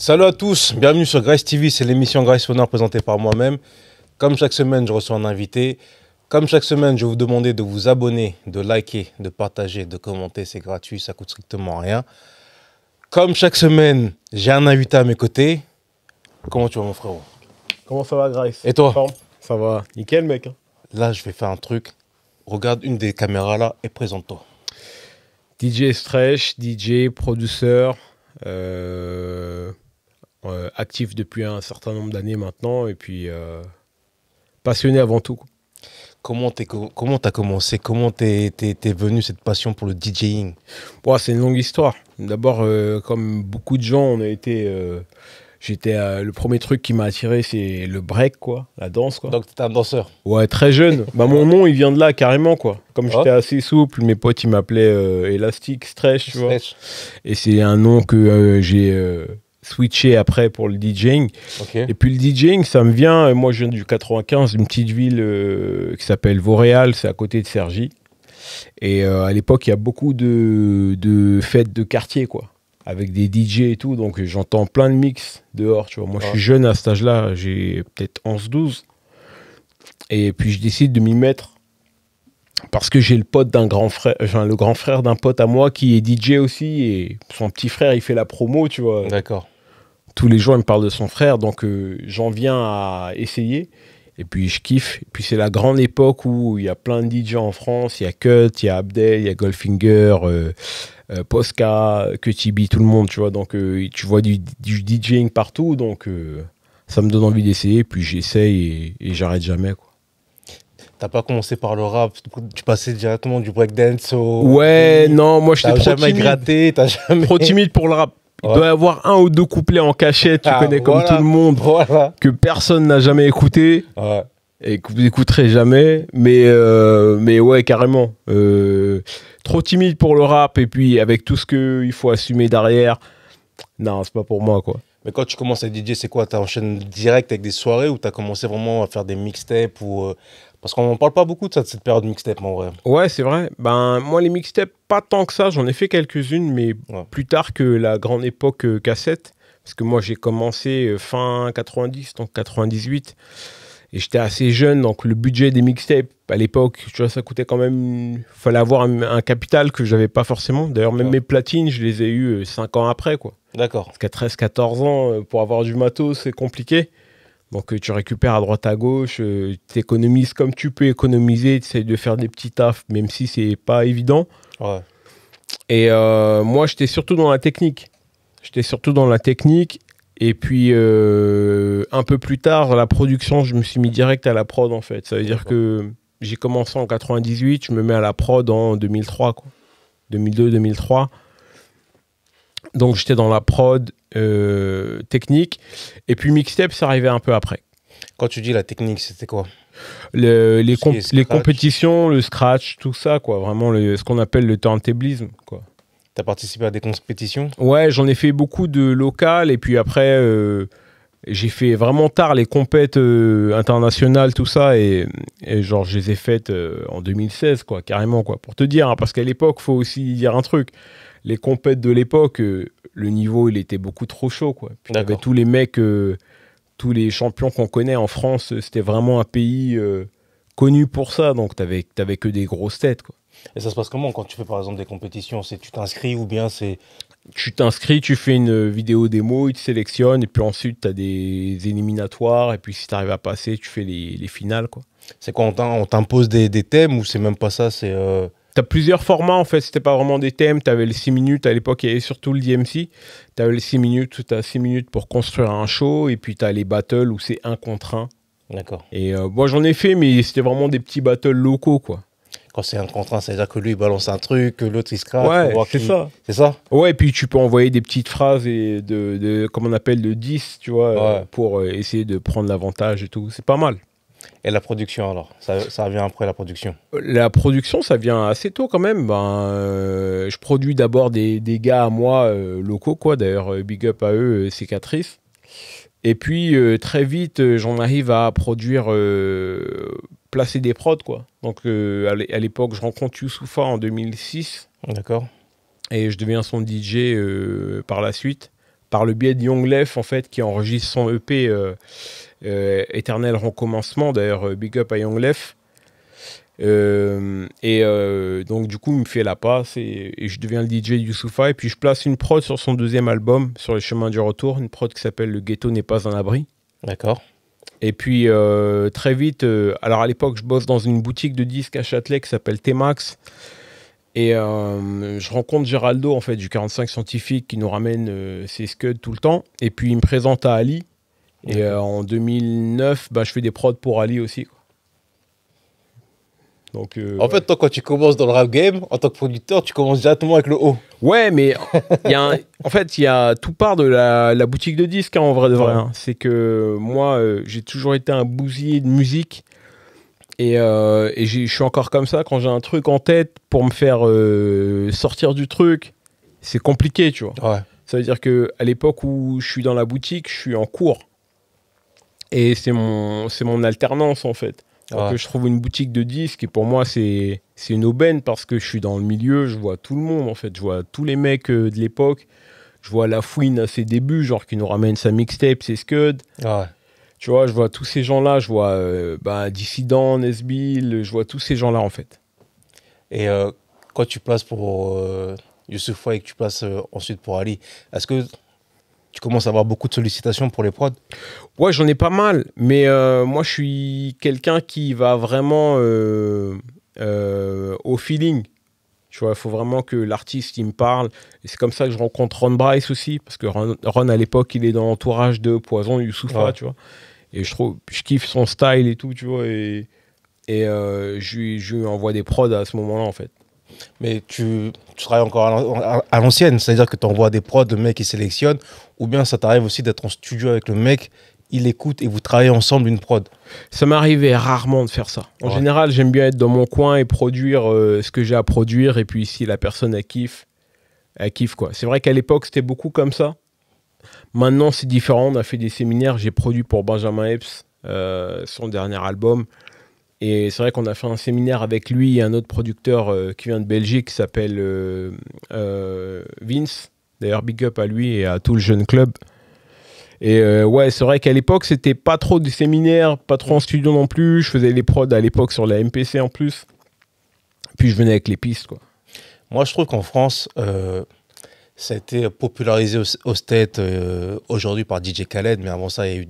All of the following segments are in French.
Salut à tous, bienvenue sur Grace TV, c'est l'émission Grace Honor présentée par moi-même. Comme chaque semaine, je reçois un invité. Comme chaque semaine, je vais vous demander de vous abonner, de liker, de partager, de commenter. C'est gratuit, ça coûte strictement rien. Comme chaque semaine, j'ai un invité à mes côtés. Comment tu vas, mon frérot Comment ça va, Grace Et toi Ça va, nickel, mec. Hein. Là, je vais faire un truc. Regarde une des caméras là et présente-toi. DJ Stretch, DJ, produceur, euh, euh, actif depuis un certain nombre d'années maintenant et puis euh, passionné avant tout. Comment comment t'as commencé Comment t'es es, venu cette passion pour le DJing c'est une longue histoire. D'abord, euh, comme beaucoup de gens, on a été j'étais le premier truc qui m'a attiré c'est le break quoi la danse quoi donc t'es un danseur ouais très jeune bah mon nom il vient de là carrément quoi comme j'étais assez souple mes potes ils m'appelaient élastique stretch et c'est un nom que j'ai switché après pour le DJing. Et puis le DJing, ça me vient, euh, moi je viens du 95, une petite ville euh, qui s'appelle Voreal, c'est à côté de Sergi Et euh, à l'époque, il y a beaucoup de, de, fêtes de quartier, quoi, avec des DJ et tout. Donc j'entends plein de mix dehors, tu vois. Moi je suis jeune à cet âge-là, j'ai peut-être 11-12. Et puis je décide de m'y mettre parce que j'ai le pote d'un grand frère, enfin, le grand frère d'un pote à moi qui est DJ aussi et son petit frère il fait la promo, tu vois. D'accord tous les jours, il me parle de son frère, donc euh, j'en viens à essayer. Et puis je kiffe. Et puis c'est la grande époque où il y a plein de DJ en France. Il y a Cut, il y a Abdel, il y a Goldfinger, Posca, euh, euh, Posca, tout le monde, tu vois. Donc euh, tu vois du, DJing partout. Donc ça me donne envie d'essayer. Puis j'essaye et, j'arrête jamais, quoi. T'as pas commencé par le rap, tu passais directement du breakdance au. Ouais, non, moi je trop jamais gratté, t'as jamais. Trop timide pour le rap. Il doit y avoir un ou deux couplets en cachette, tu ah, connais comme tout le monde, que personne n'a jamais écouté. Et que vous n'écouterez jamais, mais, euh, mais ouais, carrément. Euh, trop timide pour le rap, et puis avec tout ce qu'il faut assumer derrière, non, c'est pas pour moi, quoi. Mais quand tu commences à DJ, c'est quoi enchaîné direct avec des soirées ou t'as commencé vraiment à faire des mixtapes ou euh, parce qu'on parle pas beaucoup de ça, de cette période mixtape, en vrai. Ouais, c'est vrai. Ben, moi, les mixtapes, pas tant que ça. J'en ai fait quelques-unes, mais plus tard que la grande époque euh, cassette. Parce que moi, j'ai commencé euh, fin 90, donc 98. Et j'étais assez jeune, donc le budget des mixtapes à l'époque, tu vois, ça coûtait quand même. Fallait avoir un, capital que j'avais pas forcément. D'ailleurs, même mes platines, je les ai eues 5 euh, ans après, quoi. D'accord. Parce qu'à 13-14 ans, pour avoir du matos, c'est compliqué. Donc tu récupères à droite à gauche, euh, tu économises comme tu peux économiser, tu de faire des petits tafs, même si c'est pas évident. Et euh, moi, j'étais surtout dans la technique. J'étais surtout dans la technique. Et puis, euh, un peu plus tard, la production, je me suis mis direct à la prod, en fait. Ça veut dire que j'ai commencé en 98, je me mets à la prod en 2003, quoi. 2002, 2003. Donc, j'étais dans la prod. Euh, technique. Et puis mixtape, ça arrivait un peu après. Quand tu dis la technique, c'était quoi les, les, compétitions, le scratch, tout ça, quoi. Vraiment, ce qu'on appelle le turntablisme, quoi. T'as participé à des compétitions Ouais, j'en ai fait beaucoup de locales et puis après, euh, j'ai fait vraiment tard les compètes euh, internationales, tout ça, et, genre, je les ai faites en 2016, quoi, carrément, quoi. Pour te dire, hein, parce qu'à l'époque, faut aussi dire un truc. Les compètes de l'époque, le niveau, il était beaucoup trop chaud. Quoi. Puis tous les mecs, euh, tous les champions qu'on connaît en France, euh, c'était vraiment un pays euh, connu pour ça. Donc, tu avais, que des grosses têtes. Quoi. Et ça se passe comment quand tu fais par exemple des compétitions C'est tu t'inscris ou bien c'est. Tu t'inscris, tu fais une vidéo démo, ils te sélectionnent, et puis ensuite tu as des éliminatoires, et puis si tu arrives à passer, tu fais les, les finales. quoi. C'est quoi On t'impose des, thèmes ou c'est même pas ça C'est. T'as plusieurs formats en fait, c'était pas vraiment des thèmes. T'avais les 6 minutes à l'époque il y avait surtout le DMC. T'avais les 6 minutes, t'as 6 minutes pour construire un show et puis t'as les battles où c'est un contre un. D'accord. Et euh, moi j'en ai fait, mais c'était vraiment des petits battles locaux quoi. Quand c'est un contre un, c'est-à-dire que lui il balance un truc, l'autre il se Ouais, c'est ça. C'est ça Ouais, et puis tu peux envoyer des petites phrases et de, de, on appelle, de 10, tu vois, euh, pour euh, essayer de prendre l'avantage et tout. C'est pas mal. Et la production alors ça, ça, vient après la production La production, ça vient assez tôt quand même. Ben, euh, je produis d'abord des, des, gars à moi euh, locaux, quoi. D'ailleurs, euh, big up à eux, cicatrices. Et puis très vite, j'en arrive à produire, placer des prods, quoi. Donc à l'époque, je rencontre Youssoufa en 2006. D'accord. Et je deviens son DJ par la suite, par le biais de Young en fait, qui enregistre son EP euh, éternel recommencement. D'ailleurs, euh, big up à Young Lef. Euh, et donc, du coup, il me fait la passe et, je deviens le DJ Youssoufa. Et puis, je place une prod sur son deuxième album, Sur les chemins du retour, une prod qui s'appelle Le ghetto n'est pas un abri. D'accord. Et puis, très vite, alors à l'époque, je bosse dans une boutique de disques à Châtelet qui s'appelle T-Max. Et je rencontre Géraldo, en fait, du 45 scientifique, qui nous ramène ses scuds tout le temps. Et puis, il me présente à Ali. Et euh, en 2009, bah, je fais des prods pour Ali aussi. Donc, euh, en fait, toi, quand tu commences dans le rap game, en tant que producteur, tu commences directement avec le haut. Ouais, mais y a en fait, il y a tout part de la, boutique de disques, hein, en vrai de vrai. Hein. C'est que moi, euh, j'ai toujours été un bousier de musique. Et, et je suis encore comme ça. Quand j'ai un truc en tête pour me faire sortir du truc, c'est compliqué, tu vois. Ouais. Ça veut dire que à l'époque où je suis dans la boutique, je suis en cours. Et c'est mon, c'est mon alternance en fait. que je trouve une boutique de disques et pour moi c'est, c'est une aubaine parce que je suis dans le milieu, je vois tout le monde en fait, je vois tous les mecs euh, de l'époque, je vois la fouine à ses débuts, genre qui nous ramène sa mixtape, ses scuds. Tu vois, je vois tous ces gens-là, je vois euh, bah, Dissident, Nesbill, je vois tous ces gens-là en fait. Et euh, quand tu passes pour Youssouf et que tu passes ensuite pour Ali, est-ce que tu commences à avoir beaucoup de sollicitations pour les prods Ouais, j'en ai pas mal, mais euh, moi je suis quelqu'un qui va vraiment euh, euh, au feeling. Tu vois, il faut vraiment que l'artiste il me parle. Et c'est comme ça que je rencontre Ron Bryce aussi, parce que Ron, à l'époque il est dans l'entourage de Poison Youssoufa, tu vois. Et je trouve, je kiffe son style et tout, tu vois. Et, je, je lui envoie des prods à ce moment-là en fait mais tu, tu travailles encore à l'ancienne, c'est-à-dire que tu envoies des prods, le mec qui sélectionne, ou bien ça t'arrive aussi d'être en studio avec le mec, il écoute et vous travaillez ensemble une prod Ça m'arrivait rarement de faire ça. En général, j'aime bien être dans mon coin et produire euh, ce que j'ai à produire, et puis si la personne elle kiffe, elle kiffe quoi. C'est vrai qu'à l'époque, c'était beaucoup comme ça. Maintenant, c'est différent. On a fait des séminaires. J'ai produit pour Benjamin Epps euh, son dernier album. Et c'est vrai qu'on a fait un séminaire avec lui et un autre producteur euh, qui vient de Belgique qui s'appelle euh, euh, Vince. D'ailleurs, big up à lui et à tout le jeune club. Et ouais, c'est vrai qu'à l'époque, c'était pas trop de séminaires, pas trop en studio non plus. Je faisais les prods à l'époque sur la MPC en plus. Puis je venais avec les pistes, quoi. Moi, je trouve qu'en France, ça a été popularisé au, au aujourd'hui par DJ Khaled, mais avant ça, il y a eu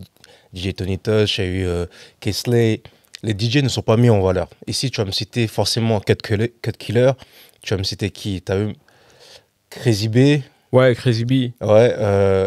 DJ Tony Touch, il y a eu Kesley les DJ ne sont pas mis en valeur. Ici, tu vas me citer forcément Cut Killer, tu vas me citer qui T'as eu Crazy B Ouais, Crazy B. Ouais, euh,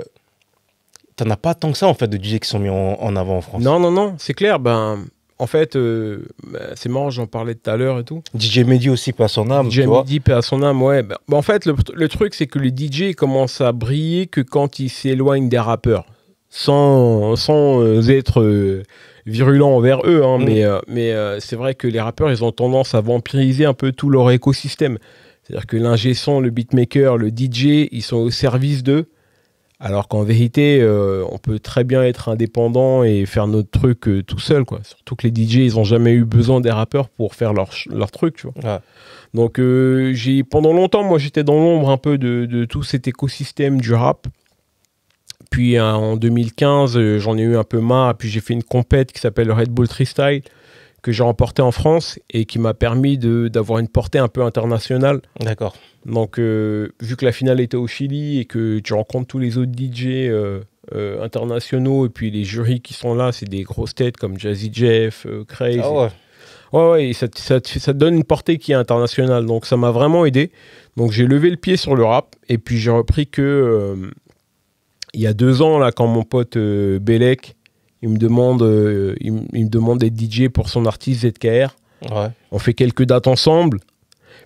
t'en as pas tant que ça en fait de DJ qui sont mis en, avant en France. Non, non, non, c'est clair. Ben, en fait, euh, ben, c'est marrant, j'en parlais tout à l'heure et tout. DJ Medi aussi, pas son âme. DJ Mehdi, pas son âme, ouais. Ben, ben en fait, le, truc, c'est que les DJ commencent à briller que quand ils s'éloignent des rappeurs. Sans, euh, être virulent envers eux, hein, mm. mais, euh, mais euh, c'est vrai que les rappeurs, ils ont tendance à vampiriser un peu tout leur écosystème. C'est-à-dire que l'ingé son, le beatmaker, le DJ, ils sont au service d'eux, alors qu'en vérité, euh, on peut très bien être indépendant et faire notre truc tout seul, quoi. Surtout que les DJ, ils n'ont jamais eu besoin des rappeurs pour faire leur, leur truc, tu vois. Donc, j'ai pendant longtemps, moi, j'étais dans l'ombre un peu de, tout cet écosystème du rap. Puis euh, en 2015, euh, j'en ai eu un peu marre. Puis j'ai fait une compète qui s'appelle Red Bull Freestyle que j'ai remporté en France et qui m'a permis d'avoir une portée un peu internationale. D'accord. Donc, euh, vu que la finale était au Chili et que tu rencontres tous les autres DJ internationaux et puis les jurys qui sont là, c'est des grosses têtes comme Jazzy Jeff, Crazy. Ah ouais. Ouais, ouais, ça, ça, ça, donne une portée qui est internationale. Donc, ça m'a vraiment aidé. Donc, j'ai levé le pied sur le rap et puis j'ai repris que il y a deux ans, là, quand mon pote euh, il me demande, euh, il, demande d'être DJ pour son artiste ZKR. On fait quelques dates ensemble.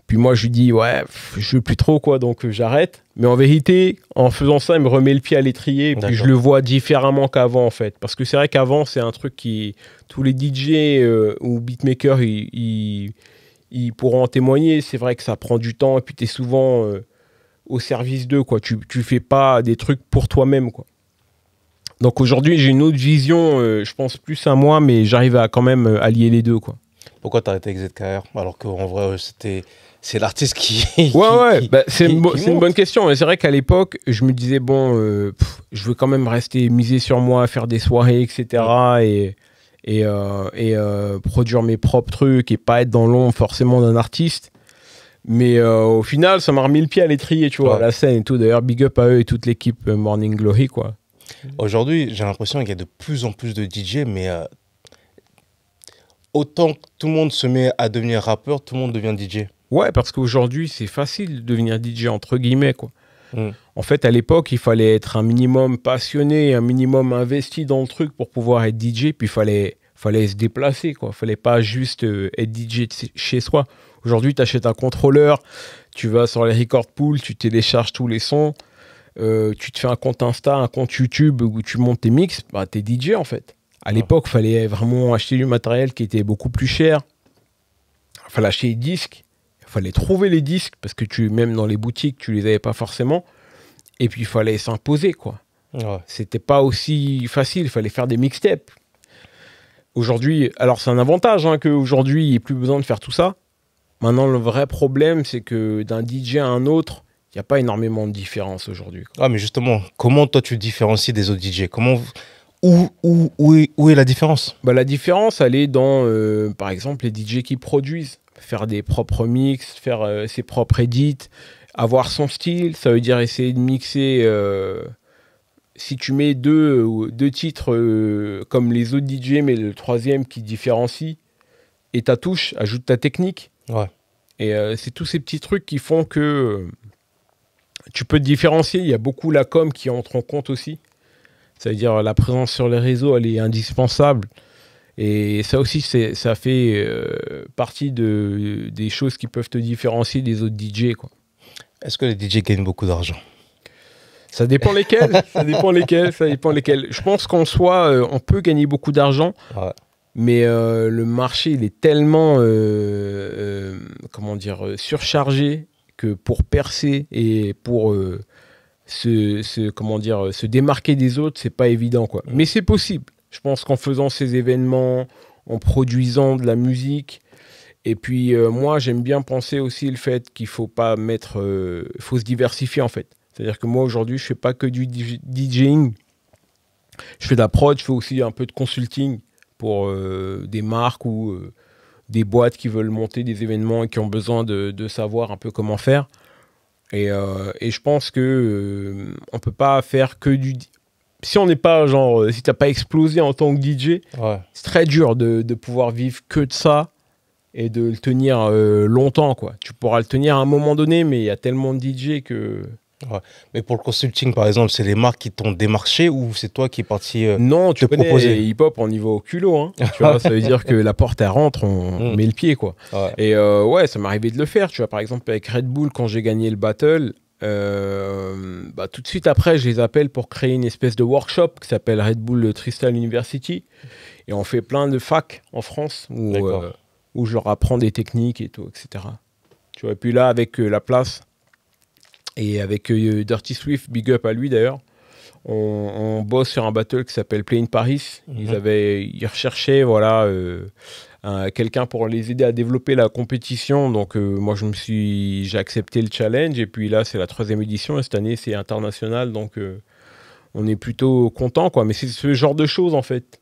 Puis moi, je lui dis, ouais, je veux plus trop, quoi, donc euh, j'arrête. Mais en vérité, en faisant ça, il me remet le pied à l'étrier. puis je le vois différemment qu'avant, en fait. Parce que c'est vrai qu'avant, c'est un truc qui. Tous les DJ euh, ou beatmakers, ils, pourront en témoigner. C'est vrai que ça prend du temps. Et puis tu es souvent au service d'eux, quoi. Tu, tu fais pas des trucs pour toi-même, quoi. Donc aujourd'hui, j'ai une autre vision, euh, je pense plus à moi, mais j'arrive à quand même euh, allier les deux, quoi. Pourquoi t'as arrêté avec ZKR alors qu'en vrai, euh, c'était c'est l'artiste qui. ouais, ouais, bah, c'est une, bonne question. Hein. C'est vrai qu'à l'époque, je me disais, bon, je veux quand même rester miser sur moi, faire des soirées, etc. Mm. Et, et, et produire mes propres trucs et pas être dans l'ombre forcément d'un artiste. Mais euh, au final, ça m'a remis le pied à l'étrier, tu vois, à la scène et tout. D'ailleurs, big up à eux et toute l'équipe euh, Morning Glory, quoi. Aujourd'hui, j'ai l'impression qu'il y a de plus en plus de DJ, mais euh, autant que tout le monde se met à devenir rappeur, tout le monde devient DJ. Ouais, parce qu'aujourd'hui, c'est facile de devenir DJ, entre guillemets, quoi. Hmm. En fait, à l'époque, il fallait être un minimum passionné, un minimum investi dans le truc pour pouvoir être DJ, puis il fallait, fallait se déplacer, quoi. fallait pas juste être DJ chez soi Aujourd'hui, tu achètes un contrôleur, tu vas sur les record pools, tu télécharges tous les sons, euh, tu te fais un compte Insta, un compte YouTube où tu montes tes mix, bah, t'es DJ en fait. À l'époque, il fallait vraiment acheter du matériel qui était beaucoup plus cher. Il fallait acheter des disques. Il fallait trouver les disques parce que tu, même dans les boutiques, tu les avais pas forcément. Et puis, il fallait s'imposer, quoi. Ouais. C'était pas aussi facile. Il fallait faire des mixtapes. Aujourd'hui, alors c'est un avantage hein, qu'aujourd'hui, il n'y ait plus besoin de faire tout ça. Maintenant, le vrai problème, c'est que d'un DJ à un autre, il n'y a pas énormément de différence aujourd'hui. Ah, mais justement, comment toi tu différencies des autres DJ Comment où, où, où, est, la différence bah, La différence, elle est dans, euh, par exemple, les DJ qui produisent. Faire des propres mix, faire euh, ses propres edits, avoir son style, ça veut dire essayer de mixer. Euh, si tu mets deux, deux titres comme les autres DJ, mais le troisième qui différencie, et ta touche, ajoute ta technique. Ouais. Et euh, c'est tous ces petits trucs qui font que euh, tu peux te différencier. Il y a beaucoup la com qui entre en compte aussi. C'est-à-dire la présence sur les réseaux, elle est indispensable. Et ça aussi, ça fait euh, partie de, des choses qui peuvent te différencier des autres DJ. Est-ce que les DJ gagnent beaucoup d'argent ça dépend lesquels, ça dépend lesquels, ça dépend lesquels. Je pense qu'en soi, on peut gagner beaucoup d'argent ouais mais euh, le marché il est tellement euh, euh, comment dire surchargé que pour percer et pour se, comment dire se démarquer des autres c'est pas évident quoi. Mais c'est possible. Je pense qu'en faisant ces événements, en produisant de la musique, et puis moi, j'aime bien penser aussi le fait qu'il faut pas mettre, faut se diversifier en fait. C'est-à-dire que moi aujourd'hui, je fais pas que du DJing, je fais de la prod, je fais aussi un peu de consulting pour euh, des marques ou euh, des boîtes qui veulent monter des événements et qui ont besoin de, savoir un peu comment faire. Et, euh, et je pense que ne on peut pas faire que du. Si on n'est pas genre, si t'as pas explosé en tant que DJ, c'est très dur de, de, pouvoir vivre que de ça et de le tenir longtemps quoi. Tu pourras le tenir à un moment donné, mais il y a tellement de DJ que mais pour le consulting, par exemple, c'est les marques qui t'ont démarché ou c'est toi qui es parti euh, Non, tu te proposer hip-hop, on y va au culot. Hein, tu vois, ça veut dire que la porte, elle rentre, on, mm. met le pied. quoi. Et euh, ouais, ça m'est arrivé de le faire. Tu vois, par exemple, avec Red Bull, quand j'ai gagné le battle, euh, bah, tout de suite après, je les appelle pour créer une espèce de workshop qui s'appelle Red Bull Tristan University. Et on fait plein de facs en France où, où je leur apprends des techniques et tout, etc. Tu vois, et puis là, avec la place et avec euh, Dirty Swift, big up à lui d'ailleurs, on, bosse sur un battle qui s'appelle Play in Paris. Ils, mhm. avaient, ils recherchaient voilà, euh, quelqu'un pour les aider à développer la compétition. Donc euh, moi, je me suis, j'ai accepté le challenge. Et puis là, c'est la troisième édition. Et cette année, c'est international. Donc on est plutôt content. quoi. Mais c'est ce genre de choses en fait.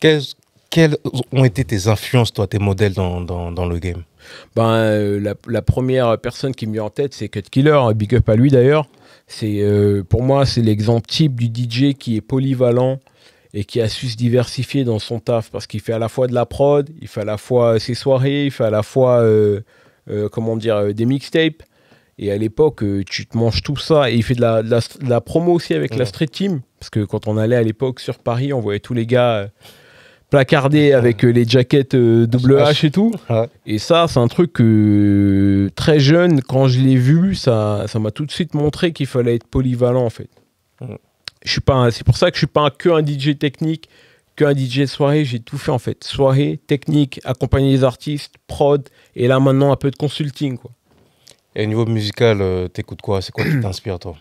Quelles, quelles, ont été tes influences, toi, tes modèles dans, dans le game ben, euh, la, première personne qui me vient en tête, c'est Cut Killer. Hein, big up à lui d'ailleurs. C'est euh, pour moi, c'est l'exemple type du DJ qui est polyvalent et qui a su se diversifier dans son taf parce qu'il fait à la fois de la prod, il fait à la fois ses soirées, il fait à la fois euh, comment dire des mixtapes. Et à l'époque, tu te manges tout ça. Et il fait de la, promo aussi avec la street team. Parce que quand on allait à l'époque sur Paris, on voyait tous les gars placardé avec euh, les jaquettes euh, double H et tout. Et ça, c'est un truc très jeune, quand je l'ai vu, ça ça m'a tout de suite montré qu'il fallait être polyvalent en fait. Je suis pas c'est pour ça que je suis pas que un DJ technique, que un DJ soirée, j'ai tout fait en fait. Soirée, technique, accompagner les artistes, prod et là maintenant un peu de consulting quoi. Et au niveau musical, euh, t'écoutes quoi C'est quoi qui t'inspire toi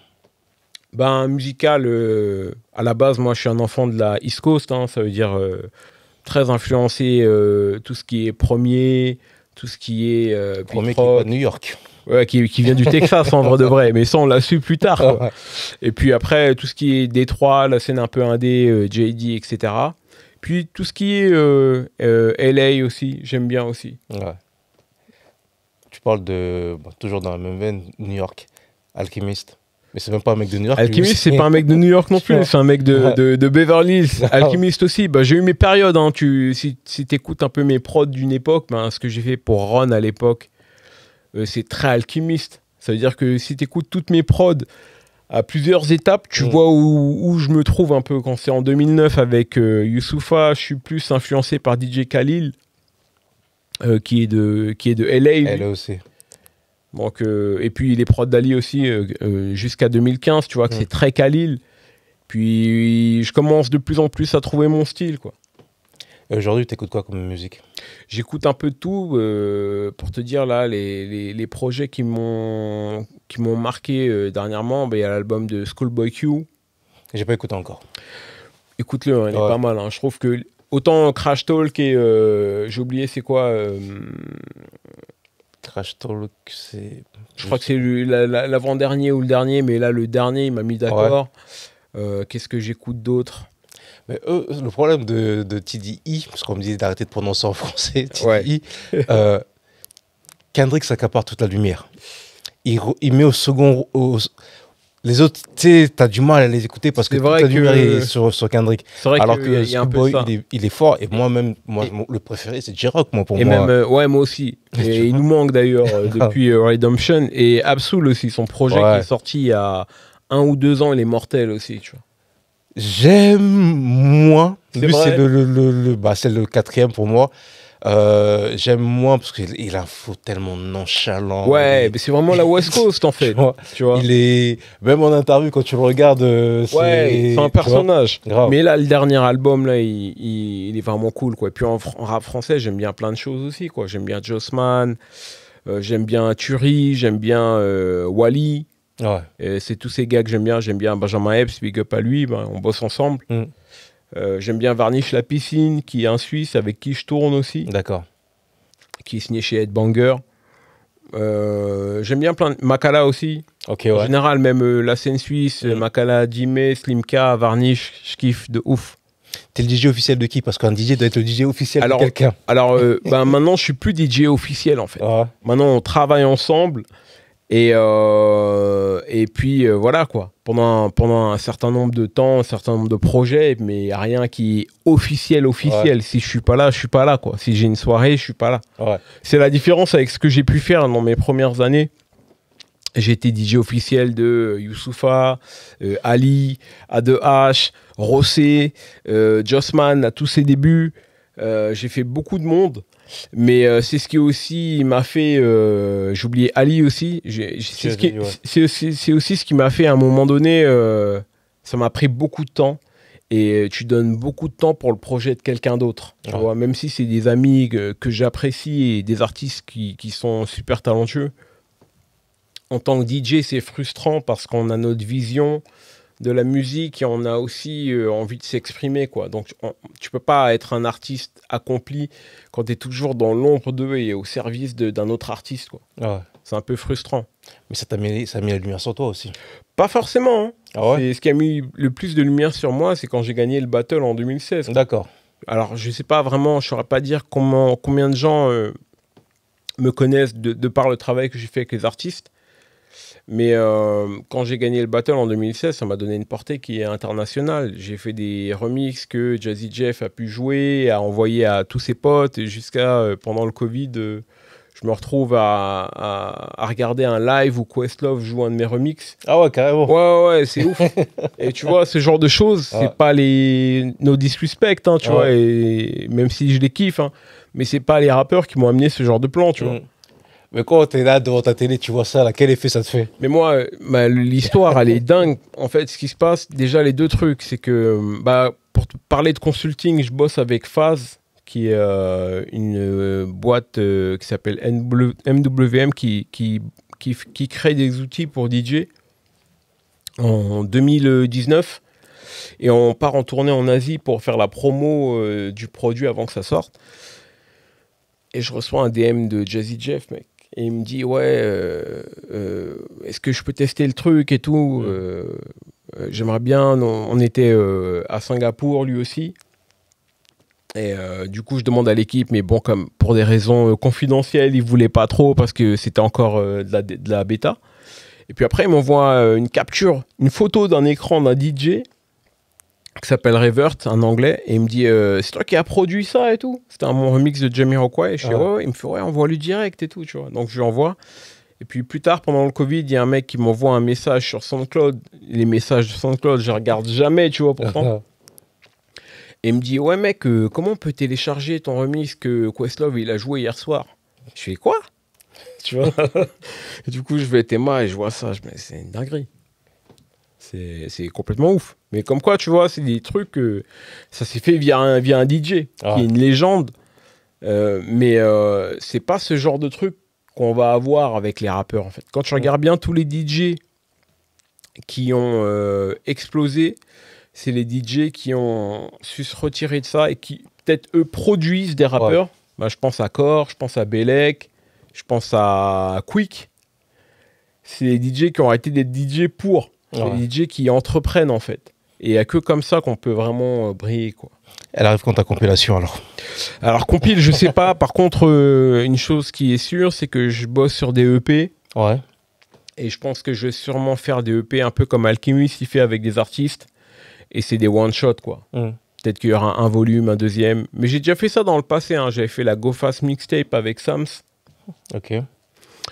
ben, musical, euh, à la base, moi, je suis un enfant de la East Coast. Hein. ça veut dire très influencé euh, tout ce qui est premier, tout ce qui est. Euh, premier New York. Ouais, qui, vient du Texas en vrai de vrai, mais ça on l'a su plus tard. Et puis après, tout ce qui est Détroit, la scène un peu indé, euh, JD, etc. Puis tout ce qui est LA aussi, j'aime bien aussi. Ouais. Tu parles de, toujours dans la même veine, New York, Alchemist. Mais c'est même pas un mec de New York. Alchimiste, c'est pas un mec de New York non plus, c'est un mec de, Beverly Hills. Alchimiste aussi, bah, j'ai eu mes périodes. Hein. si si tu écoutes un peu mes prods d'une époque, ben, ce que j'ai fait pour Ron à l'époque, euh, c'est très alchimiste. Ça veut dire que si tu écoutes toutes mes prods à plusieurs étapes, tu mm. vois où, je me trouve un peu. Quand c'est en 2009 avec euh, je suis plus influencé par DJ Khalil, euh, qui, est de, qui est de LA. LA aussi et puis les prods d'Ali aussi, euh, euh, jusqu'à 2015, tu vois, que mm. c'est très Khalil. Puis je commence de plus en plus à trouver mon style, quoi. Euh, aujourd'hui, tu écoutes quoi comme musique J'écoute un peu tout. pour te dire, là, les, les, projets qui m'ont marqué dernièrement, ben, il y a l'album de Schoolboy Q. J'ai pas écouté encore. Écoute-le, hein, il est pas mal. Hein. Je trouve que autant Crash Talk et j'ai oublié c'est quoi Trash Talk, c'est. Je crois que c'est l'avant-dernier ou le dernier, mais là, le dernier, il m'a mis d'accord. Euh, qu'est-ce que j'écoute d'autre mais le problème de, Tidi, TDI, parce qu'on me disait d'arrêter de prononcer en français, TDI, euh, Kendrick s'accapare toute la lumière. Il, met au second, au, les autres, tu sais, t'as du mal à les écouter parce que tu as du mal sur, sur Kendrick. Vrai Alors que, que il est, fort. Et moi-même, moi, le préféré, c'est J-Rock, moi, pour moi. Et même, euh, ouais, moi aussi. Et il nous manque d'ailleurs euh, depuis euh, Redemption. Et Absoul aussi, son projet qui est sorti il y a un ou deux ans, il est mortel aussi, tu vois. J'aime moins. c'est le, le, le, le bah, quatrième pour moi. Euh, j'aime moins parce qu'il a un flow tellement nonchalant. Ouais, mais c'est vraiment la West Coast en fait. tu, vois, Il est même en interview quand tu le regardes. Euh, ouais, c'est un personnage. mais là, le dernier album là, il, il, est vraiment cool quoi. Et puis en, rap français, j'aime bien plein de choses aussi quoi. J'aime bien Jossman, euh, j'aime bien Turi, j'aime bien Wally. Ouais. C'est tous ces gars que j'aime bien. J'aime bien Benjamin Epps, Big Up à lui. Ben, on bosse ensemble. Mm. Euh, j'aime bien Varnish La Piscine, qui est un Suisse avec qui je tourne aussi. D'accord. Qui est signé chez Headbanger. Euh, J'aime bien plein Makala aussi. Ok, ouais. En général, même euh, la scène suisse, mmh. Makala, Slimka, Varnish, je kiffe de ouf. T'es le DJ officiel de qui Parce qu'un DJ doit être le DJ officiel de quelqu'un. Alors, euh, ben, maintenant, je suis plus DJ officiel en fait. Maintenant, on travaille ensemble. Et, euh, et puis euh, voilà quoi, pendant, un certain nombre de temps, un certain nombre de projets, mais rien qui est officiel, officiel. Si je suis pas là, je suis pas là quoi. Si j'ai une soirée, je suis pas là. C'est la différence avec ce que j'ai pu faire dans mes premières années. J'étais DJ officiel de euh, Youssoufa, Ali, A2H, Rossé, Jossman à tous ses débuts. j'ai fait beaucoup de monde. Mais euh, c'est ce qui aussi m'a fait. Euh, j'oubliais Ali aussi. C'est aussi, ce qui m'a fait à un moment donné. Euh, ça m'a pris beaucoup de temps. Et tu donnes beaucoup de temps pour le projet de quelqu'un d'autre. Ah. Même si c'est des amis que, j'apprécie et des artistes qui, qui, sont super talentueux. En tant que DJ, c'est frustrant parce qu'on a notre vision de la musique et on a aussi euh, envie de s'exprimer quoi. Donc tu tu peux pas être un artiste accompli quand tu es toujours dans l'ombre d'eux et au service d'un autre artiste quoi. Ah c'est un peu frustrant. Mais ça t'a ça a mis la lumière sur toi aussi. Pas forcément. Hein. Ah ce qui a mis le plus de lumière sur moi, c'est quand j'ai gagné le battle en 2016. D'accord. Alors je sais pas vraiment, je saurais pas dire combien de gens euh, me connaissent de, par le travail que j'ai fait avec les artistes. Mais euh, quand j'ai gagné le battle en 2016, ça m'a donné une portée qui est internationale. J'ai fait des remixes que Jazzy Jeff a pu jouer, a envoyé à tous ses potes, et jusqu'à euh, pendant le Covid, euh, je me retrouve à, regarder un live où Questlove joue un de mes remixes. Ah ouais, carrément. Ouais, ouais, c'est ouf. Et tu vois, ce genre de choses, c'est pas les nos disrespects, hein, tu vois, et même si je les kiffe, hein, mais c'est pas les rappeurs qui m'ont amené ce genre de plan, tu mm. vois. Mais quand t'es là devant ta télé, tu vois ça, à quel effet ça te fait Mais moi, euh, l'histoire, elle est dingue. En fait, ce qui se passe, déjà, les deux trucs, c'est que, euh, bah, pour parler de consulting, je bosse avec Phase, qui est euh, une boîte qui s'appelle MWM, qui, qui, qui, crée des outils pour DJ en 2019. Et on part en tournée en Asie pour faire la promo du produit avant que ça sorte. Et je reçois un DM de Jazzy Jeff, mec et il me dit, ouais, euh, euh, est-ce que je peux tester le truc et tout mm. euh, J'aimerais bien. On, était à Singapour, lui aussi. Et du coup, je demande à l'équipe, mais bon, comme pour des raisons confidentielles, ils voulait pas trop parce que c'était encore de la, de, la, bêta. Et puis après, il m'envoie une capture, une photo d'un écran d'un DJ qui s'appelle Revert, un anglais, et il me dit euh, C'est toi qui as produit ça et tout C'était un bon remix de Jamie Rockway. Et je dis ah. Ouais, il me fait Ouais, envoie-lui direct et tout, tu vois. Donc je lui envoie. Et puis plus tard, pendant le Covid, il y a un mec qui m'envoie un message sur SoundCloud. Les messages de SoundCloud, je regarde jamais, tu vois, pourtant. Ah, ah. et il me dit Ouais, mec, euh, comment on peut télécharger ton remix que Questlove il a joué hier soir Je fais Quoi Tu vois Du coup, je vais témoin et je vois ça. Je C'est une dinguerie. C'est complètement ouf. Mais comme quoi, tu vois, c'est des trucs. Euh, ça s'est fait via un, via un DJ, qui ah. est une légende. Euh, mais euh, c'est pas ce genre de truc qu'on va avoir avec les rappeurs, en fait. Quand tu regardes bien tous les DJ qui ont explosé, c'est les DJ qui ont su se retirer de ça et qui, peut-être, eux, produisent des rappeurs. Bah, je pense à Core, je pense à Belek, je pense à Quick. C'est les DJ qui ont arrêté d'être DJ pour les DJ qui entreprennent en fait. Et il n'y a que comme ça qu'on peut vraiment euh, briller. Quoi. Elle arrive quand ta compilation alors Alors compile, je sais pas. Par contre, euh, une chose qui est sûre, c'est que je bosse sur des EP. Ouais. Et je pense que je vais sûrement faire des EP un peu comme Alchemist, il fait avec des artistes. Et c'est des one-shot quoi. Mm. Peut-être qu'il y aura un, volume, un deuxième. Mais j'ai déjà fait ça dans le passé. Hein. J'avais fait la GoFast mixtape avec Sams. Ok.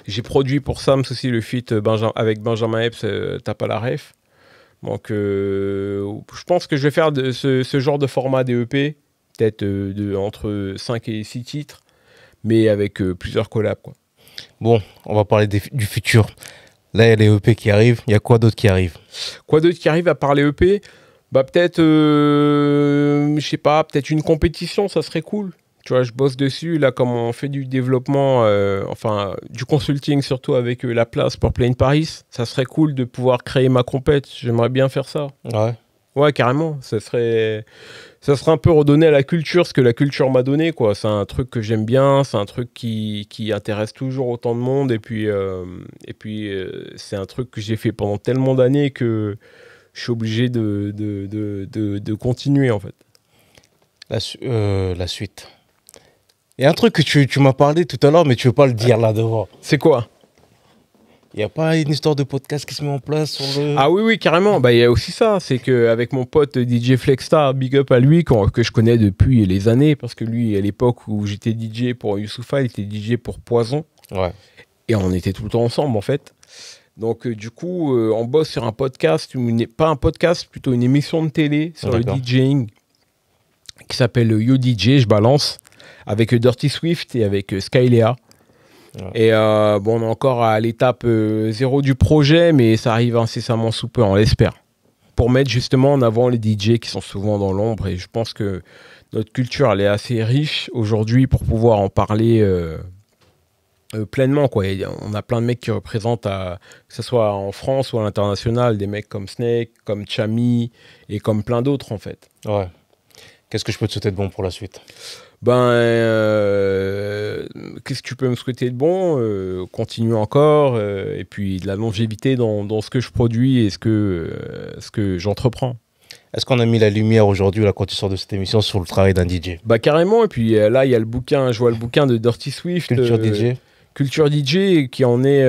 J'ai produit pour Sam aussi le feat euh, avec Benjamin Epps, euh, T'as pas la ref. Donc, euh, je pense que je vais faire ce, genre de format d'EP, peut-être de, entre 5 et 6 titres, mais avec plusieurs collabs. Quoi. Bon, on va parler du futur. Là, il y a les EP qui arrive, Il y a quoi d'autre qui arrive Quoi d'autre qui arrive à part les EP bah, Peut-être, je sais pas, peut-être une compétition, ça serait cool. Tu vois, je bosse dessus, là, comme on fait du développement, euh, enfin, du consulting surtout avec euh, la place pour Plain Paris, ça serait cool de pouvoir créer ma compète. J'aimerais bien faire ça. Ouais. Ouais, carrément. Ça serait, ça serait un peu redonner à la culture ce que la culture m'a donné, quoi. C'est un truc que j'aime bien, c'est un truc qui, qui, intéresse toujours autant de monde. Et puis, euh, et puis c'est un truc que j'ai fait pendant tellement d'années que je suis obligé de de, de, de, continuer, en fait. la suite. Il y a un truc que tu, tu m'as parlé tout à l'heure, mais tu veux pas le dire là devant. C'est quoi il n'y a pas une histoire de podcast qui se met en place sur le... Ah oui, oui, carrément. Bah, il y a aussi ça. C'est qu'avec mon pote DJ Flexstar, big up à lui, que je connais depuis les années, parce que lui, à l'époque où j'étais DJ pour Youssoufa, il était DJ pour Poison. Ouais. Et on était tout le temps ensemble, en fait. Donc, euh, du coup, euh, on bosse sur un podcast, n'est pas un podcast, plutôt une émission de télé sur le DJing qui s'appelle Yo DJ, je balance avec Dirty Swift et avec euh, Skylea. Et euh, bon, on est encore à l'étape euh, zéro du projet, mais ça arrive incessamment sous peu, on l'espère. Pour mettre justement en avant les DJ qui sont souvent dans l'ombre, et je pense que notre culture, elle est assez riche aujourd'hui pour pouvoir en parler pleinement. Quoi. on a plein de mecs qui représentent, à, que ce soit en France ou à l'international, des mecs comme Snake, comme Chami et comme plein d'autres en fait. Ouais. Qu'est-ce que je peux te souhaiter de bon pour la suite ben, euh, qu'est-ce que tu peux me souhaiter de bon euh, Continue Continuer encore, euh, et puis de la longévité dans, dans, ce que je produis et ce que, ce que j'entreprends. Est-ce qu'on a mis la lumière aujourd'hui, la quand tu sors de cette émission, sur le travail d'un DJ Bah carrément, et puis là, il y a le bouquin, je vois le bouquin de Dirty Swift. Culture DJ Culture DJ, qui en est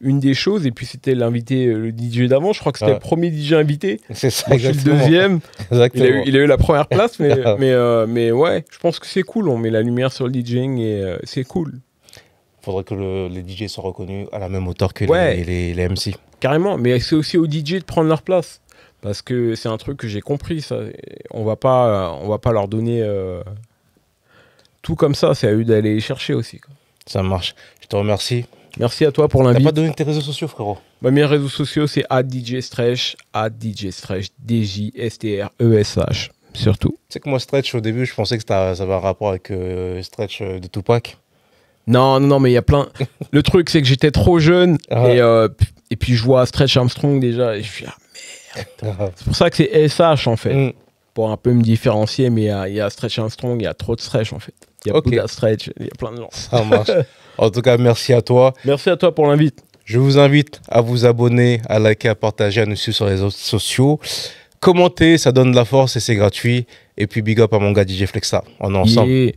une des choses, et puis c'était l'invité, euh, le DJ d'avant, je crois que c'était le premier DJ invité. C'est ça, exactement. le deuxième. Exactement. Il, a eu, la première place, mais, ah. euh, mais, ouais, je pense que c'est cool, on met la lumière sur le DJing et euh, c'est cool. Faudrait que les DJ soient reconnus à la même hauteur que les, les, MC. Carrément, mais c'est aussi aux DJ de prendre leur place. Parce que c'est un truc que j'ai compris, ça. On va pas, on va pas leur donner tout comme ça, c'est à eux d'aller chercher aussi. Ça marche. Je te remercie. Merci à toi pour l'invite. T'as pas donné tes réseaux sociaux, frérot Mes réseaux sociaux, c'est @djstretch, @djstretch, d j s t r e s h surtout. Tu sais que moi, Stretch, au début, je pensais que ça avait un rapport avec euh, Stretch euh, de Tupac. Non, non, non, mais il y a plein. Le truc, c'est que j'étais trop jeune ah. et, euh, et puis je vois Stretch Armstrong déjà et je suis ah merde. C'est pour ça que c'est SH en fait. Mm. Pour un peu me différencier, mais il y, a Stretch Armstrong, il y a trop de Stretch en fait. Il y a beaucoup Buddha Stretch, il y a plein de gens. Ça marche. En tout cas, merci à toi. Merci à toi pour l'invite. Je vous invite à vous abonner, à liker, à partager, à nous suivre sur les réseaux sociaux. commenter, ça donne de la force et c'est gratuit. Et puis big up à mon gars DJ Flexa. On est ensemble.